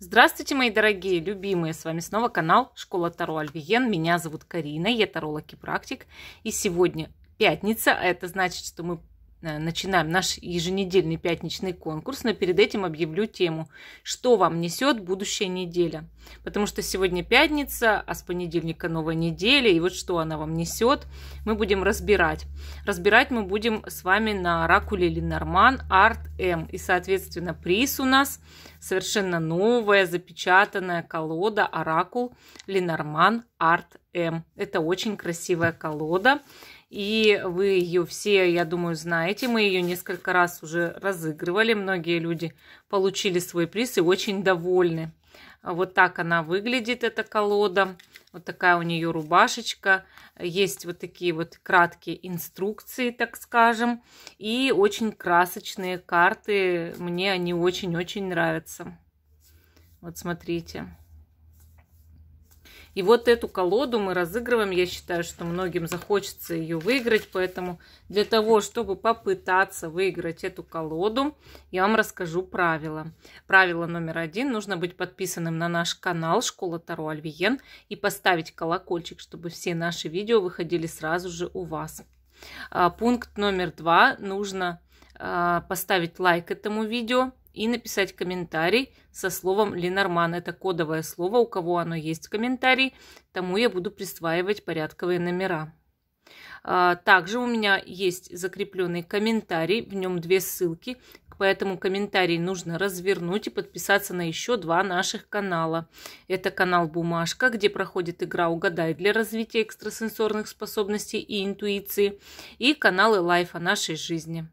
Здравствуйте, мои дорогие, любимые! С вами снова канал Школа Таро Альвиен. Меня зовут Карина, я таролог и практик. И сегодня пятница, а это значит, что мы Э, начинаем наш еженедельный пятничный конкурс, но перед этим объявлю тему, что вам несет будущая неделя. Потому что сегодня пятница, а с понедельника новая неделя, и вот что она вам несет, мы будем разбирать. Разбирать мы будем с вами на оракуле Ленорман Арт М. Эм». И, соответственно, приз у нас совершенно новая запечатанная колода оракул Ленорман Арт М. Эм». Это очень красивая колода. И вы ее все, я думаю, знаете. Мы ее несколько раз уже разыгрывали. Многие люди получили свой приз и очень довольны. Вот так она выглядит, эта колода. Вот такая у нее рубашечка. Есть вот такие вот краткие инструкции, так скажем. И очень красочные карты. Мне они очень-очень нравятся. Вот смотрите. И вот эту колоду мы разыгрываем. Я считаю, что многим захочется ее выиграть. Поэтому для того, чтобы попытаться выиграть эту колоду, я вам расскажу правила. Правило номер один. Нужно быть подписанным на наш канал Школа Таро Альвиен и поставить колокольчик, чтобы все наши видео выходили сразу же у вас. А, пункт номер два. Нужно а, поставить лайк этому видео и написать комментарий со словом «Ленорман». Это кодовое слово, у кого оно есть в комментарии тому я буду присваивать порядковые номера. А, также у меня есть закрепленный комментарий, в нем две ссылки, поэтому комментарий нужно развернуть и подписаться на еще два наших канала. Это канал «Бумажка», где проходит игра «Угадай» для развития экстрасенсорных способностей и интуиции, и каналы «Лайф» о нашей жизни.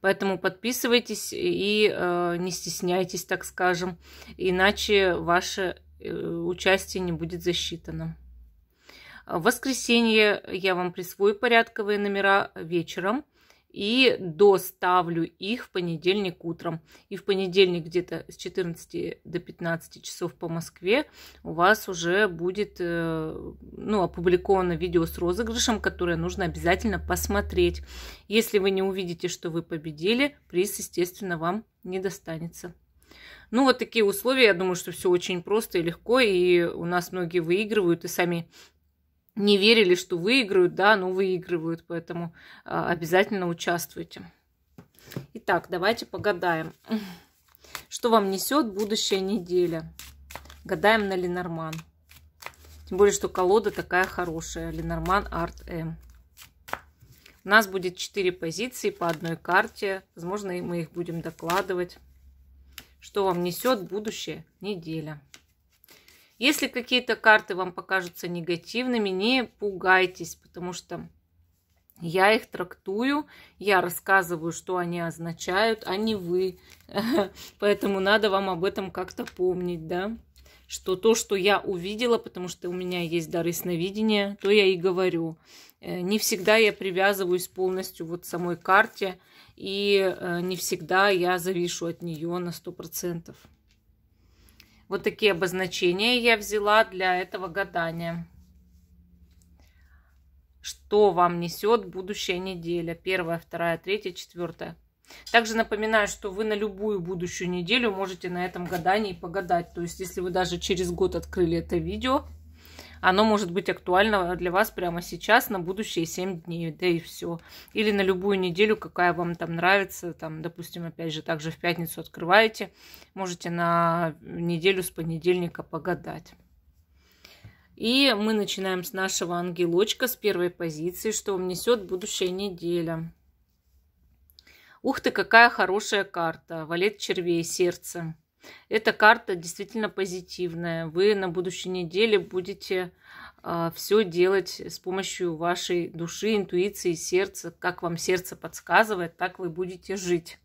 Поэтому подписывайтесь и э, не стесняйтесь, так скажем, иначе ваше э, участие не будет засчитано. В воскресенье я вам присвою порядковые номера вечером – и доставлю их в понедельник утром. И в понедельник где-то с 14 до 15 часов по Москве у вас уже будет э, ну, опубликовано видео с розыгрышем, которое нужно обязательно посмотреть. Если вы не увидите, что вы победили, приз, естественно, вам не достанется. Ну, вот такие условия, я думаю, что все очень просто и легко, и у нас многие выигрывают и сами не верили, что выиграют, да, но выигрывают, поэтому а, обязательно участвуйте. Итак, давайте погадаем, что вам несет будущая неделя. Гадаем на Ленорман. Тем более, что колода такая хорошая. Ленорман Арт М. У нас будет 4 позиции по одной карте. Возможно, и мы их будем докладывать. Что вам несет будущая неделя. Если какие-то карты вам покажутся негативными, не пугайтесь, потому что я их трактую, я рассказываю, что они означают, а не вы. Поэтому надо вам об этом как-то помнить, да? Что то, что я увидела, потому что у меня есть дары сновидения, то я и говорю. Э, не всегда я привязываюсь полностью вот самой карте, и э, не всегда я завишу от нее на сто процентов. Вот такие обозначения я взяла для этого гадания. Что вам несет будущая неделя? Первая, вторая, третья, четвертая. Также напоминаю, что вы на любую будущую неделю можете на этом гадании погадать. То есть, если вы даже через год открыли это видео, оно может быть актуально для вас прямо сейчас на будущие 7 дней, да и все. Или на любую неделю, какая вам там нравится, там, допустим, опять же, также в пятницу открываете, можете на неделю с понедельника погадать. И мы начинаем с нашего ангелочка, с первой позиции, что несет будущая неделя. Ух ты, какая хорошая карта. Валет червей, сердце. Эта карта действительно позитивная. Вы на будущей неделе будете э, а, все делать с помощью вашей души, интуиции, сердца. Как вам сердце подсказывает, так вы будете жить.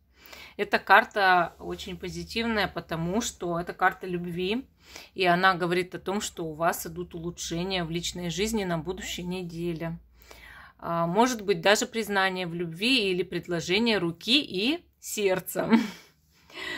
Эта карта очень позитивная, потому что это карта любви, и она говорит о том, что у вас идут улучшения в личной жизни на будущей неделе. А, может быть, даже признание в любви или предложение руки и сердца.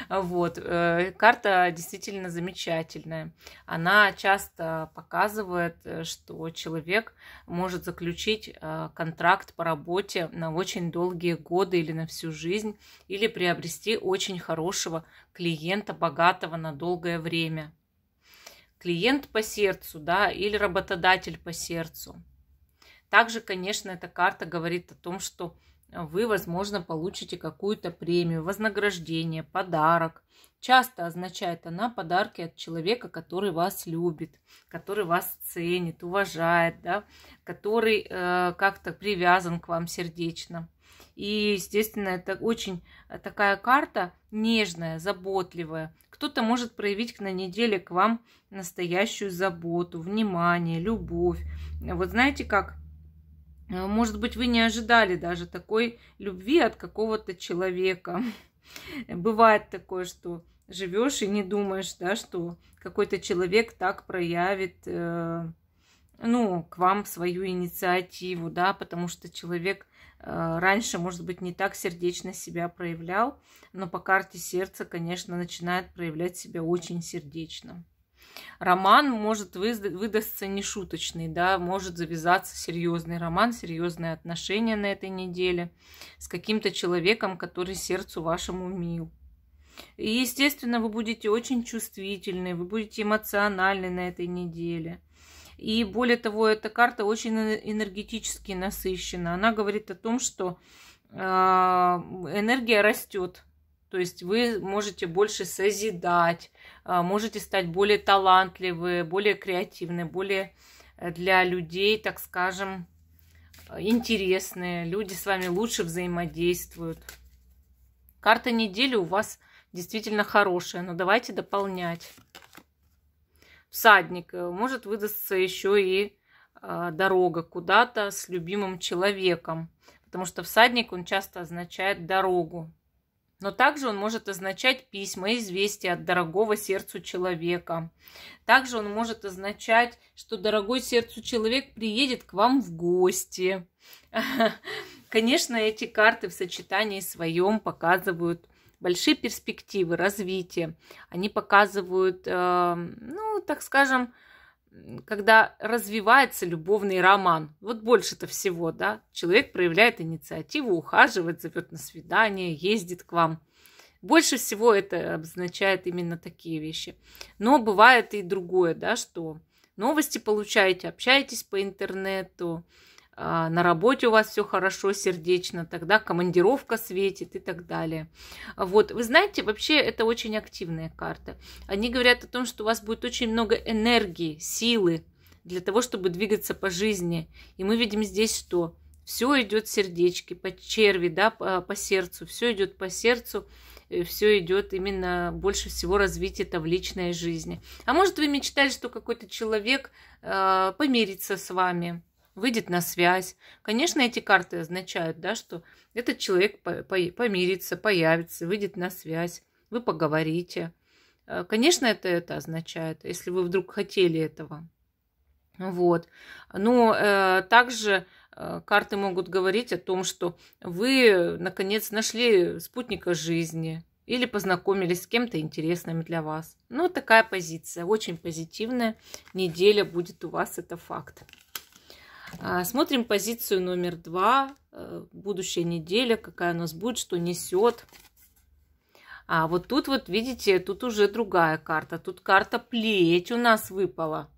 Вот. Э, карта действительно замечательная. Она часто показывает, э, что человек может заключить э, контракт по работе на очень долгие годы или на всю жизнь, или приобрести очень хорошего клиента, богатого на долгое время. Клиент по сердцу, да, или работодатель по сердцу. Также, конечно, эта карта говорит о том, что вы, возможно, получите какую-то премию, вознаграждение, подарок. Часто означает она подарки от человека, который вас любит, который вас ценит, уважает, да, который э, как-то привязан к вам сердечно. И, естественно, это очень э, такая карта нежная, заботливая. Кто-то может проявить на неделе к вам настоящую заботу, внимание, любовь. Вот знаете как? Э, может быть, вы не ожидали даже такой любви от какого-то человека. Бывает такое, что живешь и не думаешь, да, что какой-то человек так проявит, э, ну, к вам свою инициативу, да, потому что человек э, раньше, может быть, не так сердечно себя проявлял, но по карте сердца, конечно, начинает проявлять себя очень сердечно роман может выдастся нешуточный, да, может завязаться серьезный роман, серьезные отношения на этой неделе с каким-то человеком, который сердцу вашему мил. И, естественно, вы будете очень чувствительны, вы будете эмоциональны на этой неделе. И более того, эта карта очень энергетически насыщена. Она говорит о том, что а, энергия растет то есть вы можете больше созидать, а, можете стать более талантливы, более креативны, более э, для людей, так скажем, э, интересные. Люди с вами лучше взаимодействуют. Карта недели у вас действительно хорошая, но давайте дополнять. Всадник. Э, может выдастся еще и а, дорога куда-то с любимым человеком. Потому что всадник, он часто означает дорогу но также он может означать письма, известия от дорогого сердцу человека. Также он может означать, что дорогой сердцу человек приедет к вам в гости. Конечно, эти карты в сочетании своем показывают большие перспективы развития. Они показывают, э, ну, так скажем, когда развивается любовный роман. Вот больше-то всего, да. Человек проявляет инициативу, ухаживает, зовет на свидание, ездит к вам. Больше всего это обозначает именно такие вещи. Но бывает и другое, да, что новости получаете, общаетесь по интернету, а, на работе у вас все хорошо, сердечно, тогда командировка светит и так далее. Вот, вы знаете, вообще это очень активная карта. Они говорят о том, что у вас будет очень много энергии, силы для того, чтобы двигаться по жизни. И мы видим здесь что? Все идет сердечки, по черви, да, по, по сердцу, все идет по сердцу все идет именно больше всего развитие это в личной жизни. А может вы мечтали, что какой-то человек э, помирится с вами, выйдет на связь. Конечно, эти карты означают, да, что этот человек помирится, появится, выйдет на связь, вы поговорите. Э, конечно, это это означает, если вы вдруг хотели этого. Вот. Но э, также э, карты могут говорить о том, что вы, э, наконец, нашли спутника жизни или познакомились с кем-то интересным для вас. Ну, такая позиция, очень позитивная неделя будет у вас, это факт. А, смотрим позицию номер два. Э, будущая неделя, какая у нас будет, что несет. А вот тут вот, видите, тут уже другая карта. Тут карта плеть у нас выпала.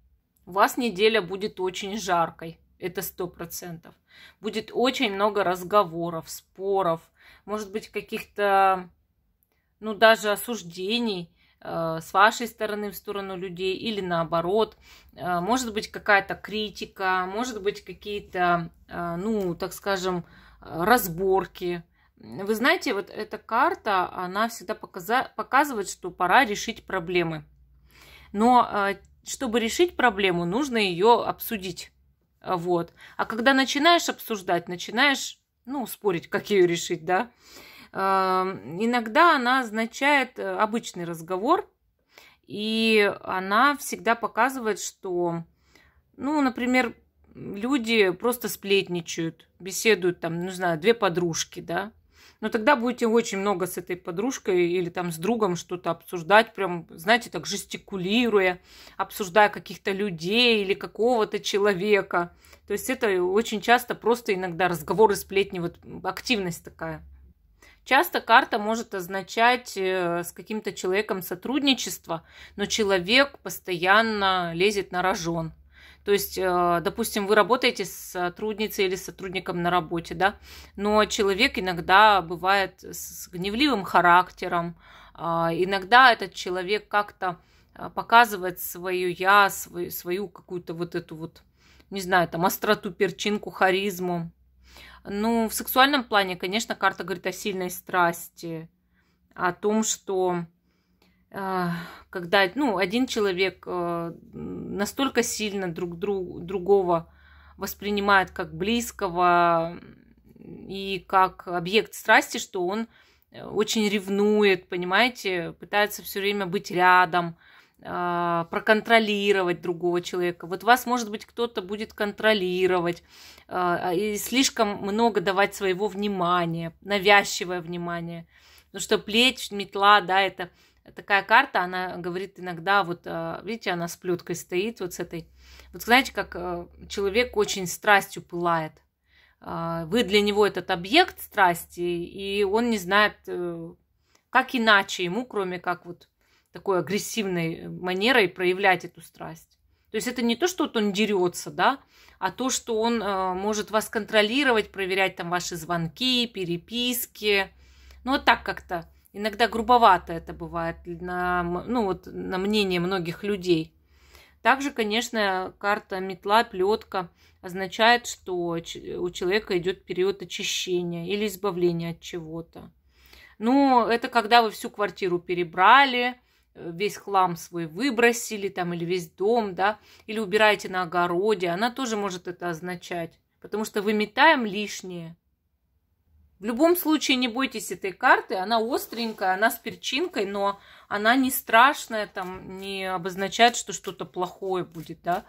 У вас неделя будет очень жаркой. Это сто процентов. Будет очень много разговоров, споров, может быть, каких-то, ну, даже осуждений. Э, с вашей стороны в сторону людей или наоборот. Э, может быть какая-то критика, может быть какие-то, э, ну, так скажем, разборки. Вы знаете, вот эта карта, она всегда показа- показывает, что пора решить проблемы. Но чтобы решить проблему, нужно ее обсудить. Вот. А когда начинаешь обсуждать, начинаешь, ну, спорить, как ее решить, да, иногда она означает э, обычный разговор, и она всегда показывает, что, ну, например, люди просто сплетничают, беседуют там, не знаю, две подружки, да, но тогда будете очень много с этой подружкой или там с другом что-то обсуждать, прям, знаете, так жестикулируя, обсуждая каких-то людей или какого-то человека. То есть это очень часто просто иногда разговоры, сплетни, вот активность такая. Часто карта может означать э, с каким-то человеком сотрудничество, но человек постоянно лезет на рожон. То есть, э, допустим, вы работаете с сотрудницей или с сотрудником на работе, да, но человек иногда бывает с гневливым характером, а, иногда этот человек как-то э, показывает свое я, свою, свою какую-то вот эту вот, не знаю, там, остроту, перчинку, харизму. Ну, в сексуальном плане, конечно, карта говорит о сильной страсти, о том, что э, когда ну, один человек э, настолько сильно друг друг, другого воспринимает как близкого и как объект страсти, что он э, очень ревнует, понимаете, пытается все время быть рядом, а, проконтролировать другого человека. Вот вас, может быть, кто-то будет контролировать а, и слишком много давать своего внимания, навязчивое внимание. Потому что плеть, метла, да, это такая карта, она говорит иногда, вот, а, видите, она с плеткой стоит, вот с этой. Вот знаете, как человек очень страстью пылает. Вы для него этот объект страсти, и он не знает, э, как иначе ему, кроме как вот такой агрессивной э, манерой проявлять эту страсть. То есть это не то, что вот он дерется, да, а то, что он э, может вас контролировать, проверять там ваши звонки, переписки. Ну, вот так как-то. Иногда грубовато это бывает на, ну, вот, на мнение многих людей. Также, конечно, карта метла, плетка означает, что у человека идет период очищения или избавления от чего-то. Ну, это когда вы всю квартиру перебрали, весь хлам свой выбросили там, или весь дом, да, или убираете на огороде, она тоже может это означать, потому что выметаем лишнее. В любом случае не бойтесь этой карты, она остренькая, она с перчинкой, но она не страшная, там не обозначает, что что-то плохое будет, да.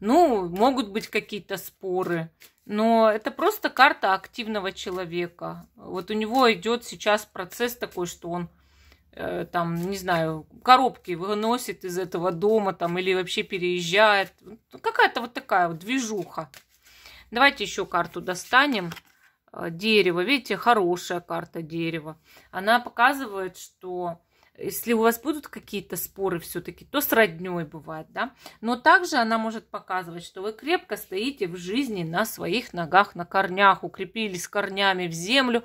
Ну, могут быть какие-то споры, но это просто карта активного человека. Вот у него идет сейчас процесс такой, что он Э, там, не знаю, коробки выносит из этого дома там или вообще переезжает. Ну, какая-то вот такая вот движуха. Давайте еще карту достанем. Э, дерево. Видите, хорошая карта дерева. Она показывает, что если у вас будут какие-то споры все-таки, то с родней бывает, да. Но также она может показывать, что вы крепко стоите в жизни на своих ногах, на корнях, укрепились корнями в землю,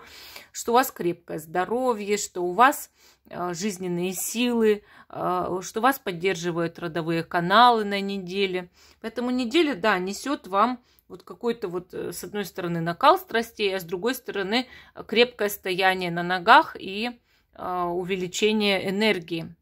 что у вас крепкое здоровье, что у вас Э, жизненные силы, э, что вас поддерживают родовые каналы на неделе. Поэтому неделя, да, несет вам вот какой-то вот, э, с одной стороны, накал страстей, а с другой стороны, крепкое стояние на ногах и увеличение энергии.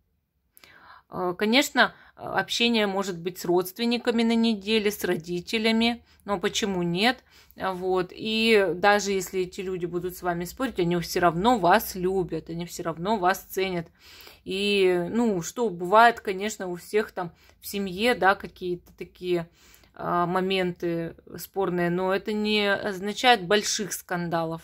Конечно, а, общение может быть с родственниками на неделе, с родителями, но почему нет? А, вот. И даже если эти люди будут с вами спорить, они все равно вас любят, они все равно вас ценят. И, ну, что бывает, конечно, у всех там в семье, да, какие-то такие а, моменты спорные, но это не означает больших скандалов.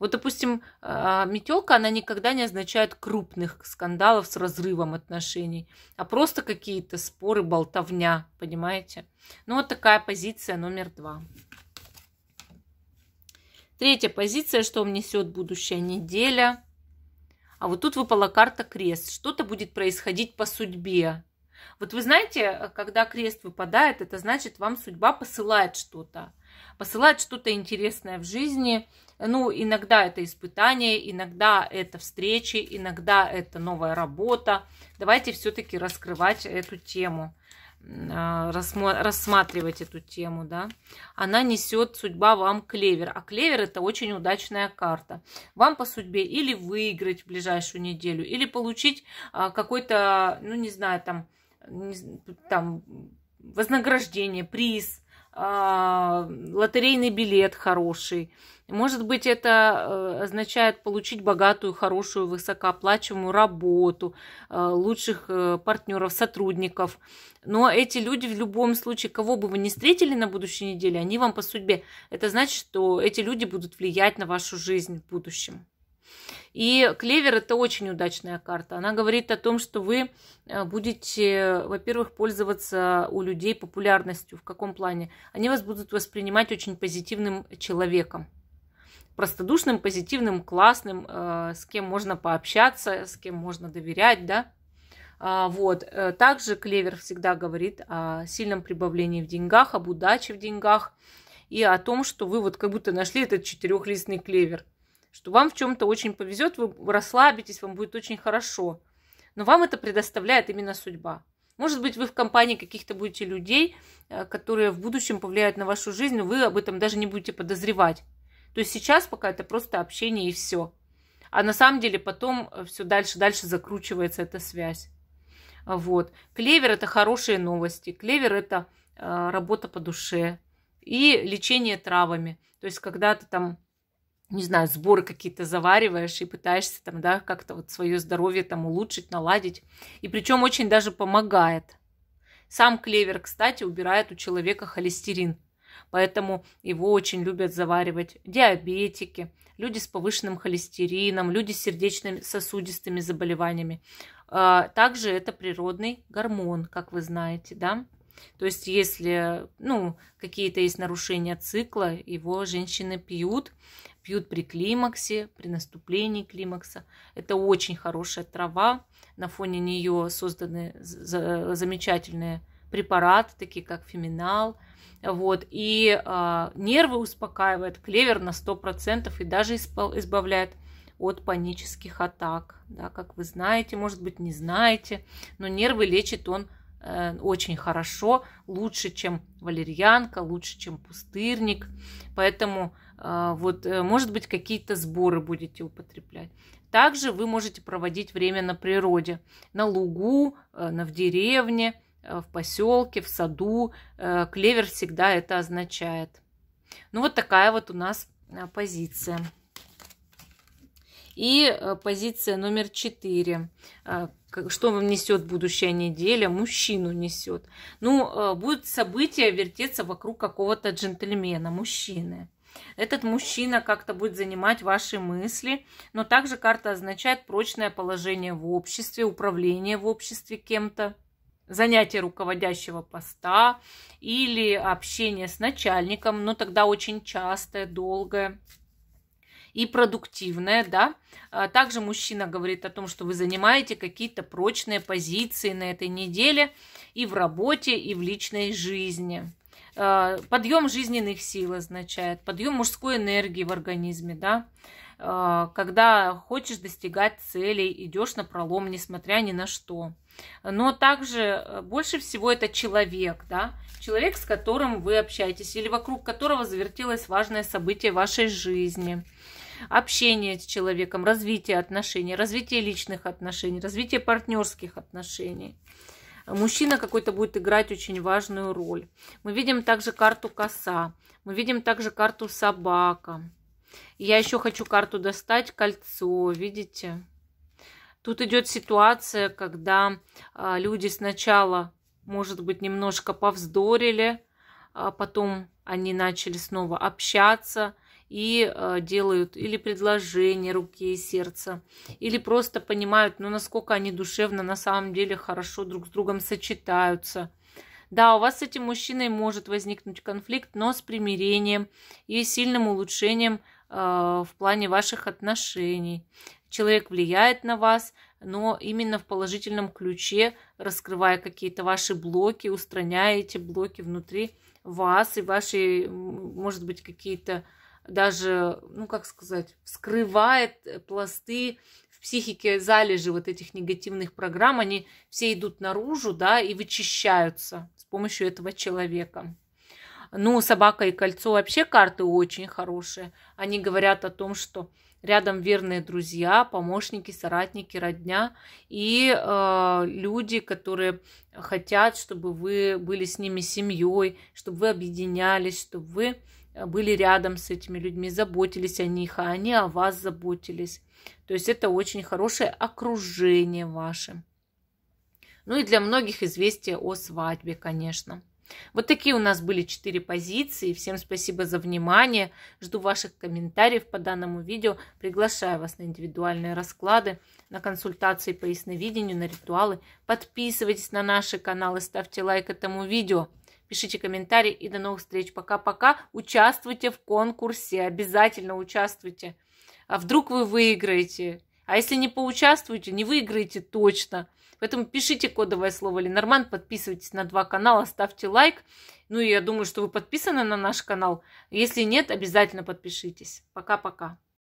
Вот, допустим, а, метелка, она никогда не означает крупных скандалов с разрывом отношений, а просто какие-то споры, болтовня, понимаете? Ну, вот такая позиция номер два. Третья позиция, что вам несет будущая неделя. А вот тут выпала карта крест. Что-то будет происходить по судьбе. Вот вы знаете, когда крест выпадает, это значит, вам судьба посылает что-то посылает что-то интересное в жизни. Ну, иногда это испытание, иногда это встречи, иногда это новая работа. Давайте все-таки раскрывать эту тему а, рассматривать эту тему, да, она несет судьба вам клевер, а клевер это очень удачная карта. Вам по судьбе или выиграть в ближайшую неделю, или получить а, какой-то, ну не знаю, там, там вознаграждение, приз, а, лотерейный билет хороший. Может быть, это э, означает получить богатую, хорошую, высокооплачиваемую работу, э, лучших э, партнеров, сотрудников. Но эти люди в любом случае, кого бы вы ни встретили на будущей неделе, они вам по судьбе. Это значит, что эти люди будут влиять на вашу жизнь в будущем. И клевер это очень удачная карта. Она говорит о том, что вы э, будете, во-первых, пользоваться у людей популярностью. В каком плане? Они вас будут воспринимать очень позитивным человеком простодушным, позитивным, классным, э, с кем можно пообщаться, с кем можно доверять, да. А, вот. Э, также клевер всегда говорит о сильном прибавлении в деньгах, об удаче в деньгах и о том, что вы вот как будто нашли этот четырехлистный клевер – что вам в чем-то очень повезет, вы расслабитесь, вам будет очень хорошо. Но вам это предоставляет именно судьба. Может быть, вы в компании каких-то будете людей, э, которые в будущем повлияют на вашу жизнь, но вы об этом даже не будете подозревать. То есть сейчас пока это просто общение и все. А на самом деле потом э, все дальше, дальше закручивается эта связь. Вот. Клевер – это хорошие новости. Клевер – это э, работа по душе и лечение травами. То есть когда то там не знаю, сборы какие-то завариваешь и пытаешься там, да, как-то вот свое здоровье там улучшить, наладить. И причем очень даже помогает. Сам клевер, кстати, убирает у человека холестерин. Поэтому его очень любят заваривать диабетики, люди с повышенным холестерином, люди с сердечными сосудистыми заболеваниями. А, также это природный гормон, как вы знаете, да. То есть, если ну, какие-то есть нарушения цикла, его женщины пьют, пьют при климаксе, при наступлении климакса. Это очень хорошая трава. На фоне нее созданы замечательные препараты, такие как феминал. Вот. И э, нервы успокаивает клевер на 100% и даже избавляет от панических атак. Да, как вы знаете, может быть, не знаете, но нервы лечит он Э, очень хорошо, лучше, чем валерьянка, лучше, чем пустырник. Поэтому э, вот, э, может быть, какие-то сборы будете употреблять. Также вы можете проводить время на природе, на лугу, на, в деревне, в поселке, в саду. Клевер всегда это означает. Ну вот такая вот у нас позиция. И позиция номер четыре что вам несет будущая неделя, мужчину несет. Ну, э, будут события вертеться вокруг какого-то джентльмена, мужчины. Этот мужчина как-то будет занимать ваши мысли, но также карта означает прочное положение в обществе, управление в обществе кем-то, занятие руководящего поста или общение с начальником, но тогда очень частое, долгое и продуктивное, да. А также мужчина говорит о том, что вы занимаете какие-то прочные позиции на этой неделе и в работе, и в личной жизни. А, подъем жизненных сил означает, подъем мужской энергии в организме, да а, когда хочешь достигать целей, идешь на пролом, несмотря ни на что. Но также э, больше всего это человек, да, человек, с которым вы общаетесь или вокруг которого завертелось важное событие вашей жизни общение с человеком, развитие отношений, развитие личных отношений, развитие партнерских отношений. Мужчина какой-то будет играть очень важную роль. Мы видим также карту коса, мы видим также карту собака. Я еще хочу карту достать, кольцо, видите? Тут идет ситуация, когда а, люди сначала, может быть, немножко повздорили, а потом они начали снова общаться – и э, делают или предложение руки и сердца, или просто понимают, ну, насколько они душевно на самом деле хорошо друг с другом сочетаются. Да, у вас с этим мужчиной может возникнуть конфликт, но с примирением и сильным улучшением э, в плане ваших отношений. Человек влияет на вас, но именно в положительном ключе, раскрывая какие-то ваши блоки, устраняя эти блоки внутри вас и ваши, может быть, какие-то даже, ну как сказать, скрывает пласты в психике залежи вот этих негативных программ, они все идут наружу, да, и вычищаются с помощью этого человека. Ну, собака и кольцо вообще карты очень хорошие. Они говорят о том, что рядом верные друзья, помощники, соратники, родня и э, люди, которые хотят, чтобы вы были с ними семьей, чтобы вы объединялись, чтобы вы Э, были рядом с этими людьми, заботились о них, а они о вас заботились. То есть это очень хорошее окружение ваше. Ну и для многих известие о свадьбе, конечно. Вот такие у нас были четыре позиции. Всем спасибо за внимание. Жду ваших комментариев по данному видео. Приглашаю вас на индивидуальные расклады, на консультации по ясновидению, на ритуалы. Подписывайтесь на наши каналы, ставьте лайк этому видео пишите комментарии и до новых встреч. Пока-пока. Участвуйте в конкурсе, обязательно участвуйте. А вдруг вы выиграете? А если не поучаствуете, не выиграете точно. Поэтому пишите кодовое слово Ленорман, подписывайтесь на два канала, ставьте лайк. Ну и я думаю, что вы подписаны на наш канал. Если нет, обязательно подпишитесь. Пока-пока.